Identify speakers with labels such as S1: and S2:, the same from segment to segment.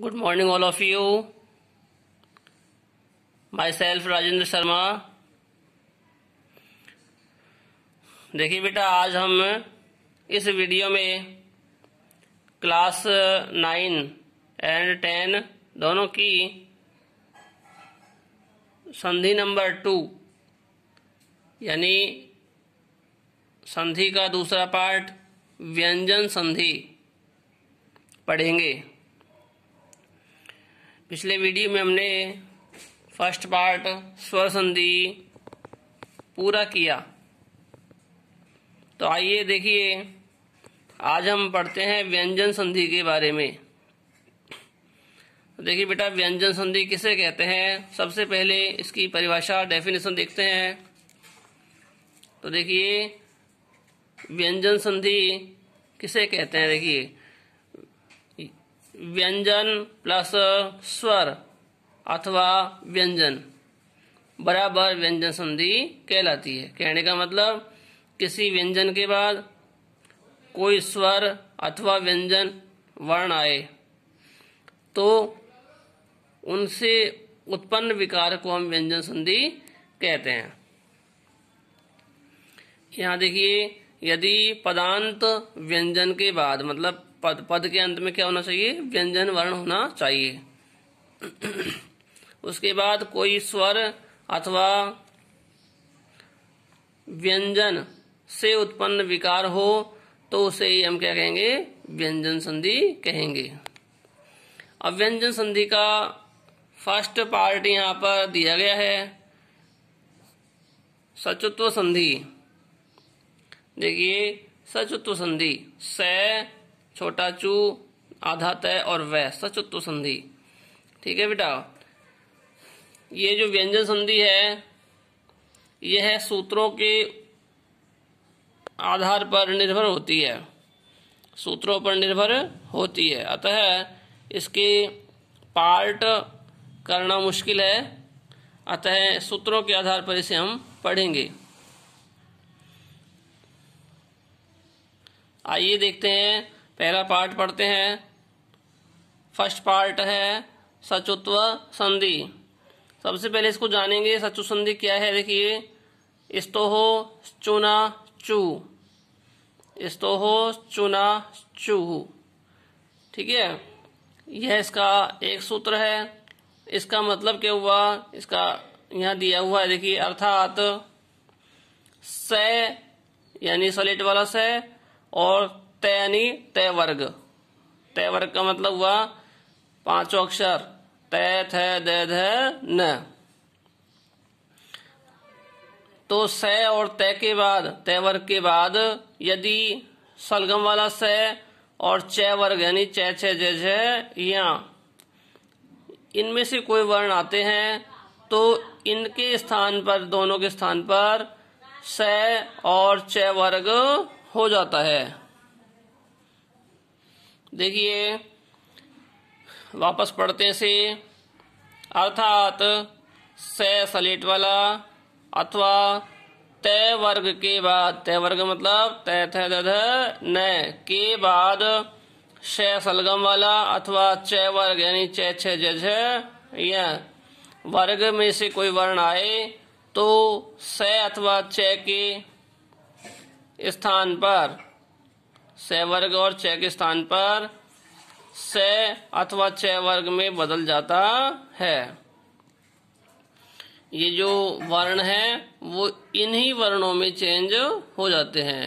S1: good morning all of you myself Rajendra Sharma देखिए बेटा आज हम इस वीडियो में क्लास नाइन एंड टेन दोनों की संधि नंबर टू यानी संधि का दूसरा पार्ट व्यंजन संधि पढ़ेंगे पिछले वीडियो में हमने फर्स्ट पार्ट स्वर संधि पूरा किया तो आइए देखिए आज हम पढ़ते हैं व्यंजन संधि के बारे में तो देखिए बेटा व्यंजन संधि किसे कहते हैं सबसे पहले इसकी परिभाषा डेफिनेशन देखते हैं तो देखिए व्यंजन संधि किसे कहते हैं देखिए व्यंजन प्लस स्वर अथवा व्यंजन बराबर व्यंजन संधि कहलाती है कहने का मतलब किसी व्यंजन के बाद कोई स्वर अथवा व्यंजन वर्ण आए तो उनसे उत्पन्न विकार को हम व्यंजन संधि कहते हैं यहां देखिए यदि पदांत व्यंजन के बाद मतलब पद पद के अंत में क्या होना चाहिए व्यंजन वर्ण होना चाहिए उसके बाद कोई स्वर अथवा व्यंजन से उत्पन्न विकार हो तो उसे ही हम क्या कहेंगे व्यंजन संधि कहेंगे अब व्यंजन संधि का फर्स्ट पार्ट यहाँ पर दिया गया है सचुत्व संधि देखिए सचुत्व संधि स छोटा चू आधा तय और वह सचुत्व संधि ठीक है बेटा ये जो व्यंजन संधि है यह है सूत्रों के आधार पर निर्भर होती है सूत्रों पर निर्भर होती है अतः इसके पार्ट करना मुश्किल है अतः सूत्रों के आधार पर इसे हम पढ़ेंगे आइए देखते हैं पहला पार्ट पढ़ते हैं फर्स्ट पार्ट है सचुत्व संधि सबसे पहले इसको जानेंगे सचु संधि क्या है देखिए स्तोहो चुना चू स्तोहो चुना चूह ठीक है यह इसका एक सूत्र है इसका मतलब क्या हुआ इसका यहाँ दिया हुआ है देखिए अर्थात स यानी सलेट वाला स और तैनी तय वर्ग तय वर्ग का मतलब हुआ पांचों अक्षर तय थे दे धे न तो स और तय के बाद तय वर्ग के बाद यदि सलगम वाला स और च वर्ग यानी च छ छ या इनमें से कोई वर्ण आते हैं तो इनके स्थान पर दोनों के स्थान पर स और च वर्ग हो जाता है देखिए वापस पढ़ते से अर्थात स सलेट वाला अथवा तय वर्ग के बाद तय वर्ग मतलब तय थे न के बाद सलगम वाला अथवा च वर्ग यानी च छ वर्ग में से कोई वर्ण आए तो स अथवा च के स्थान पर स वर्ग और छ के स्थान पर स अथवा छ वर्ग में बदल जाता है ये जो वर्ण है वो इन्हीं वर्णों में चेंज हो जाते हैं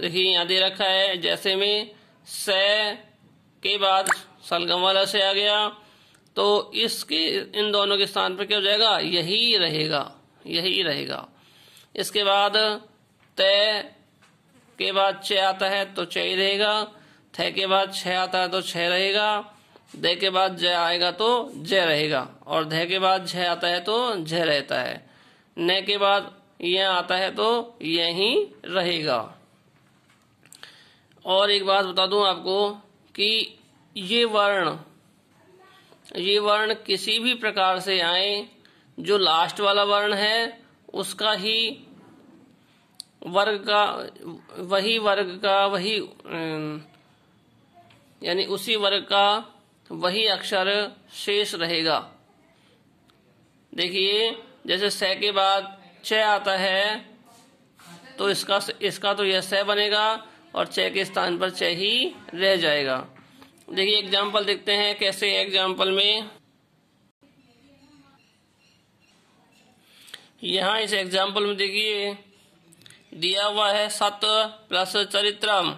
S1: देखिए यहाँ दे रखा है जैसे में स के बाद सलगम वाला से आ गया तो इसके इन दोनों के स्थान पर क्या हो जाएगा यही रहेगा यही रहेगा इसके बाद तय के बाद छ आता है तो छ रहेगा थे के बाद छ आता है तो छ रहेगा दे के बाद जय आएगा तो जय रहेगा और धे के बाद झ आता है तो झ रहता है ने के बाद यह आता है तो यही रहेगा और एक बात बता दूं आपको कि ये वर्ण ये वर्ण किसी भी प्रकार से आए जो लास्ट वाला वर्ण है उसका ही वर्ग का वही वर्ग का वही यानी उसी वर्ग का वही अक्षर शेष रहेगा देखिए जैसे स के बाद च आता है तो इसका इसका तो यह स बनेगा और च के स्थान पर च ही रह जाएगा देखिए एग्जाम्पल देखते हैं कैसे एग्जाम्पल में यहां इस एग्जाम्पल में देखिए दिया हुआ है सत प्लस चरित्रम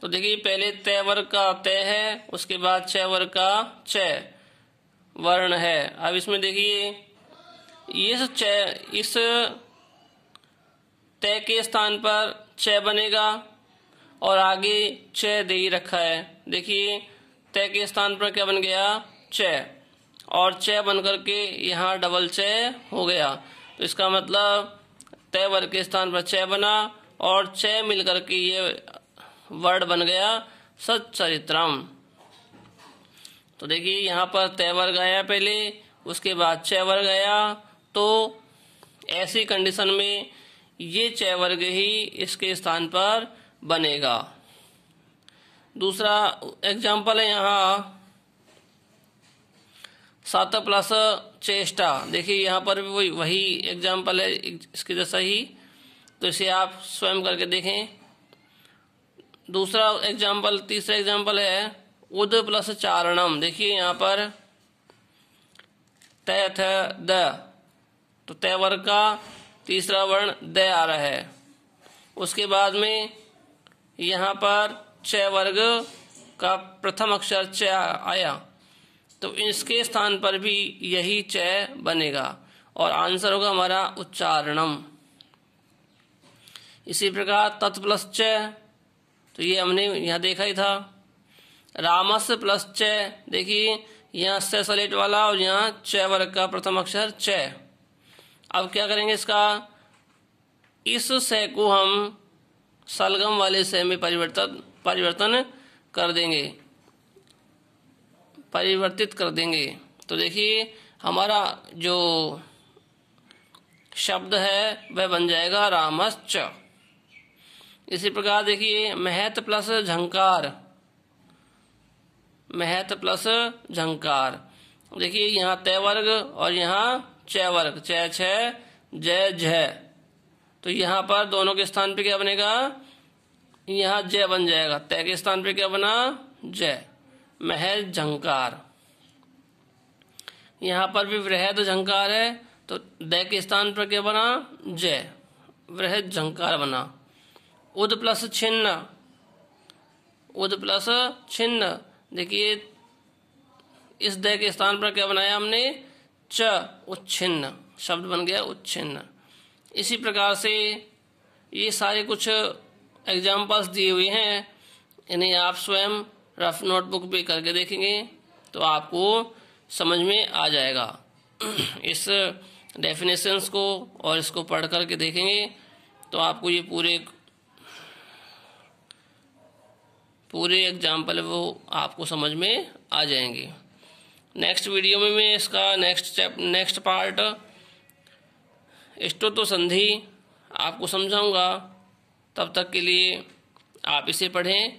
S1: तो देखिए पहले तय वर्ग का तय है उसके बाद छ वर्ग का छ वर्ण है अब इसमें देखिए इस च इस तय के स्थान पर छ बनेगा और आगे छ दे ही रखा है देखिए तय के स्थान पर क्या बन गया छ और छ बन करके यहाँ डबल छ हो गया तो इसका मतलब तय वर्ग के स्थान पर छ बना और छह मिलकर के ये वर्ड बन गया सच्चरित्रम तो देखिए यहाँ पर तय वर्ग आया पहले उसके बाद छ वर्ग आया तो ऐसी कंडीशन में ये छ वर्ग ही इसके स्थान पर बनेगा दूसरा एग्जाम्पल है यहाँ सात प्लस चेष्टा देखिए यहाँ पर भी वही वही एग्जाम्पल है इसके जैसा ही तो इसे आप स्वयं करके देखें दूसरा एग्जाम्पल तीसरा एग्जाम्पल है उद प्लस चारणम देखिए यहाँ पर तय थ द तो तय वर्ग का तीसरा वर्ण द आ रहा है उसके बाद में यहाँ पर च वर्ग का प्रथम अक्षर च आया तो इसके स्थान पर भी यही चय बनेगा और आंसर होगा हमारा उच्चारणम इसी प्रकार तत् प्लस च तो ये हमने यहाँ देखा ही था रामस प्लस च देखिए यहाँ से सलेट वाला और यहाँ च वर्ग का प्रथम अक्षर च अब क्या करेंगे इसका इस से को हम सलगम वाले से में परिवर्तन परिवर्तन कर देंगे परिवर्तित कर देंगे तो देखिए हमारा जो शब्द है वह बन जाएगा रामश्च इसी प्रकार देखिए महत प्लस झंकार महत प्लस झंकार देखिए यहाँ तय वर्ग और यहाँ चय वर्ग चय छ जय झ तो यहाँ पर दोनों के स्थान पे क्या बनेगा यहाँ जय बन जाएगा तय के स्थान पे क्या बना जय महज झंकार यहाँ पर भी वृहद झंकार है तो दय के स्थान पर क्या बना जय वृहद झंकार बना उद प्लस छिन्न उद प्लस छिन्न देखिए इस दय के स्थान पर क्या बनाया हमने च उच्छिन्न शब्द बन गया उच्छिन्न इसी प्रकार से ये सारे कुछ एग्जाम्पल्स दिए हुए हैं इन्हें आप स्वयं रफ नोटबुक पे करके देखेंगे तो आपको समझ में आ जाएगा इस डेफिनेशंस को और इसको पढ़ करके देखेंगे तो आपको ये पूरे पूरे एग्जाम्पल वो आपको समझ में आ जाएंगे नेक्स्ट वीडियो में मैं इसका नेक्स्ट चैप नेक्स्ट पार्ट इष्टो तो संधि आपको समझाऊंगा तब तक के लिए आप इसे पढ़ें